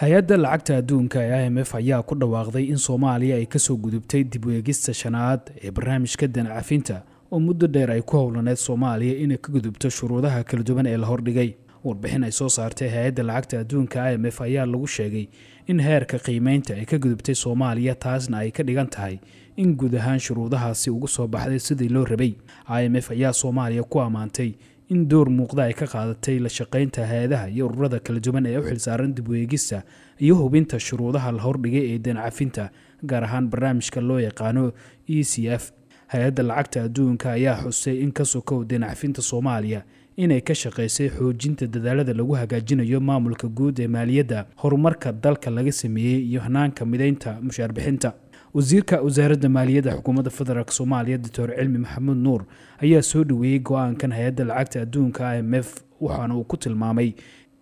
hay-adda lacagta adduunka ee i m f ayaa ku dhawaaqday in soomaaliya ay kasoo gudubtay dib u eegista shanaad ee barnaamijka danacafinta oo muddo dheer ay ku howlaneed soomaaliya inay ka gudubto shuruudaha kala duwan ee la hordhigay warbixin ay soo saartay hay-adda lacagta adduunka i m f ayaa lagu sheegay in heerka qiimeynta ay ka gudubtay soomaaliya taasna ay ka dhigan tahay in guud ahaan shuruudahaasi ugu soo baxday sidii loo rabay i m f ayaa soomaaliya ku ammaantay in door muuqda ay ka qaadatay la shaqaynta hay-adaha iyo ururada kala duwan ee u xilsaaran dib weegista iyo hubinta shuruudaha la hordhigay ee deencafinta gaar ahaan barnaamijka loo yaqaano e c f hay-adda lacagta adduunka ayaa xusay in ka sokow dhinacfinta soomaaliya inay ka shaqaysay xoojinta dadaalada lagu hagaajinayo maamulka guud ee maaliyadda horumarka dalka laga sameeyey iyo hanaanka midaynta mushaarbixinta wasiirka wasaaradda maaliyadda xukuumadda federaalk soomaaliya doctor cilmi maxamuud nuur ayaa soo dhoweeyey go-aankan hay-adda lacagta adduunka i ah m f waxaana uu ku tilmaamay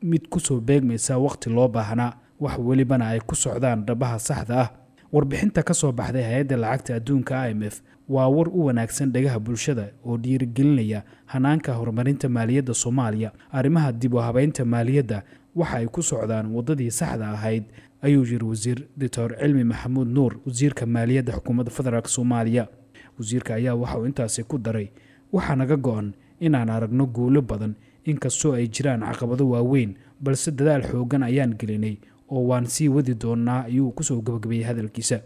mid kusoo beegmaysa wakhti loo baahnaa wax welibana ay ku socdaan dhabaha saxda ah warbixinta ka soo baxday hay-adda lacagta adduunka i m f waa war u wanaagsan dhagaha bulshada oo dhiirigelinaya hanaanka horumarinta maaliyadda soomaaliya arrimaha dib u habeynta maaliyadda waxa ay ku socdaan waddadii saxda ahayd ayuu yiri wasiir doctor cilmi maxamuud nuur wasiirka maaliyadda xukuumadda federaalk soomaaliya wasiirka ayaa waxa uu intaasi ku daray waxaa naga go-an inaan aragno guulo badan inkastoo ay jiraan caqabado waaweyn balse dadaal xoogan ayaan gelinay oo waan sii wadi doonaa ayuu kusoo gabagabeeyey hadalkiisa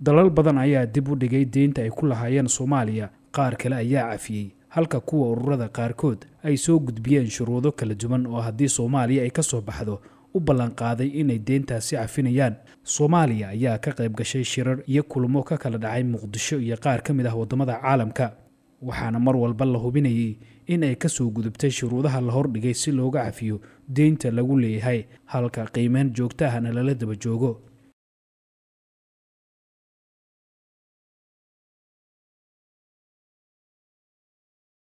dalal badan ayaa dib u dhigay deynta ay ku lahaayeen soomaaliya qaar kale ayaa cafiyey halka kuwa ururada qaarkood ay soo gudbiyeen shuruudo kala duwan oo haddii soomaaliya ay ka soo baxdo u ballanqaaday inay deyntaasi cafinayaan soomaaliya ayaa ka qayb gashay shirar iyo kulmo ka kala dhacay muqdisho iyo qaar ka mid ah waddamada caalamka waxaana mar walba la hubinayay in ay ka soo gudubtay shuruudaha la hordhigay si looga cafiyo deynta lagu leeyahay halka qiimeyn joogta ahna lala daba joogo